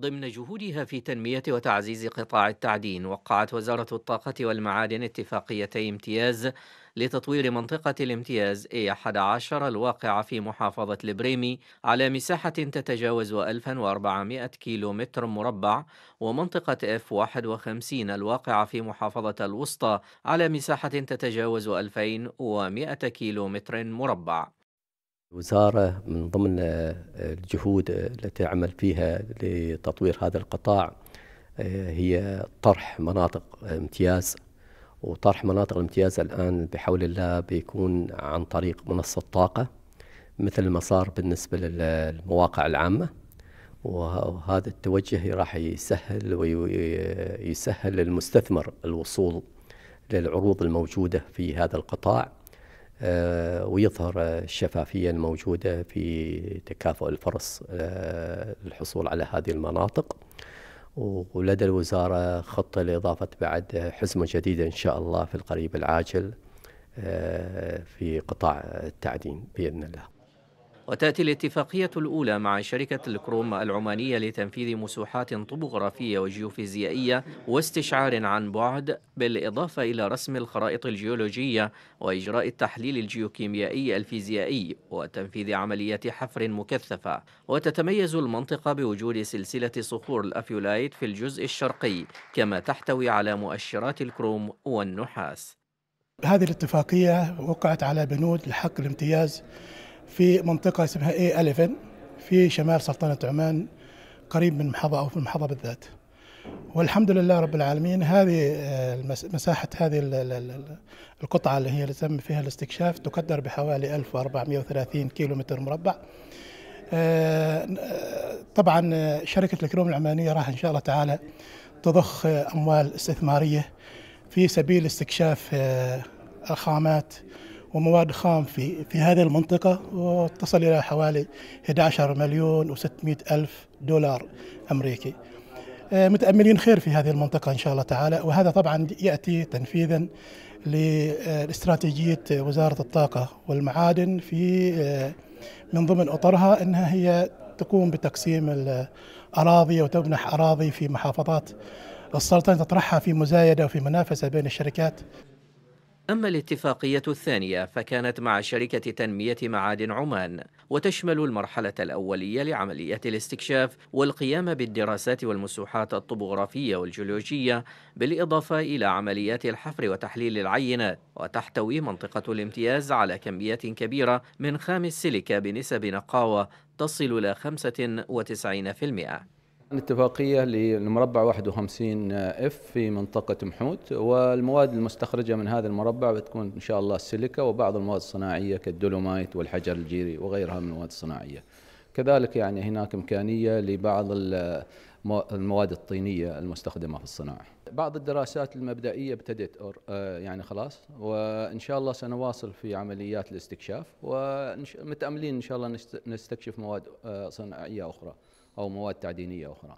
ضمن جهودها في تنمية وتعزيز قطاع التعدين، وقعت وزارة الطاقة والمعادن اتفاقيتي امتياز لتطوير منطقة الامتياز A11 الواقعة في محافظة البريمي على مساحة تتجاوز 1400 متر مربع ومنطقة F51 الواقعة في محافظة الوسطى على مساحة تتجاوز 2100 متر مربع الوزارة من ضمن آه، الجهود آه، التي عمل فيها لتطوير هذا القطاع آه، هي طرح مناطق امتياز وطرح مناطق الامتياز الآن بحول الله بيكون عن طريق منصة طاقة مثل ما صار بالنسبة للمواقع العامة وهذا التوجه راح يسهل ويسهل للمستثمر الوصول للعروض الموجودة في هذا القطاع آه، ويظهر الشفافية الموجودة في تكافؤ الفرص للحصول آه، على هذه المناطق ولدى الوزارة خطة لإضافة بعد حزمة جديدة إن شاء الله في القريب العاجل آه، في قطاع التعدين بإذن الله وتأتي الاتفاقية الأولى مع شركة الكروم العمانية لتنفيذ مسوحات طبوغرافية وجيوفيزيائية واستشعار عن بعد بالإضافة إلى رسم الخرائط الجيولوجية وإجراء التحليل الجيوكيميائي الفيزيائي وتنفيذ عمليات حفر مكثفة وتتميز المنطقة بوجود سلسلة صخور الأفيولايت في الجزء الشرقي كما تحتوي على مؤشرات الكروم والنحاس هذه الاتفاقية وقعت على بنود لحق الامتياز في منطقة اسمها اي 11 في شمال سلطنة عمان قريب من محظة أو في المحظة بالذات والحمد لله رب العالمين هذه آه، مساحة هذه القطعة اللي هي اللي تم فيها الاستكشاف تقدر بحوالي 1430 كيلو متر مربع آه، طبعا آه، شركة الكروم العمانية راح إن شاء الله تعالى تضخ أموال استثمارية في سبيل استكشاف الخامات ومواد خام في في هذه المنطقة وتصل إلى حوالي 11 مليون و600 ألف دولار أمريكي آه، متأملين خير في هذه المنطقة إن شاء الله تعالى وهذا طبعا يأتي تنفيذا لاستراتيجية وزارة الطاقة والمعادن في آه، من ضمن أطرها أنها هي تقوم بتقسيم الأراضي وتمنح أراضي في محافظات السلطنة تطرحها في مزايدة وفي منافسة بين الشركات أما الاتفاقية الثانية فكانت مع شركة تنمية معادن عمان وتشمل المرحلة الأولية لعملية الاستكشاف والقيام بالدراسات والمسوحات الطبوغرافية والجيولوجية بالإضافة إلى عمليات الحفر وتحليل العينات وتحتوي منطقة الامتياز على كميات كبيرة من خام السيليكا بنسب نقاوة تصل إلى 95% الاتفاقية للمربع 51 اف في منطقة محوت والمواد المستخرجة من هذا المربع بتكون إن شاء الله السيليكا وبعض المواد الصناعية كالدولومايت والحجر الجيري وغيرها من المواد الصناعية. كذلك يعني هناك إمكانية لبعض المواد الطينية المستخدمة في الصناعة. بعض الدراسات المبدئية ابتدت آه، يعني خلاص وإن شاء الله سنواصل في عمليات الاستكشاف ومتأملين إن شاء الله نستكشف مواد آه، صناعية أخرى. أو مواد تعدينية أخرى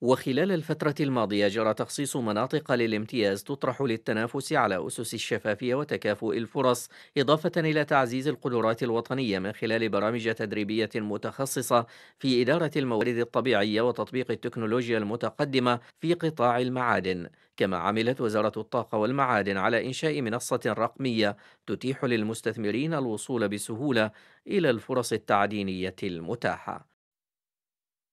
وخلال الفترة الماضية جرى تخصيص مناطق للامتياز تطرح للتنافس على أسس الشفافية وتكافؤ الفرص، إضافة إلى تعزيز القدرات الوطنية من خلال برامج تدريبية متخصصة في إدارة الموارد الطبيعية وتطبيق التكنولوجيا المتقدمة في قطاع المعادن، كما عملت وزارة الطاقة والمعادن على إنشاء منصة رقمية تتيح للمستثمرين الوصول بسهولة إلى الفرص التعدينية المتاحة.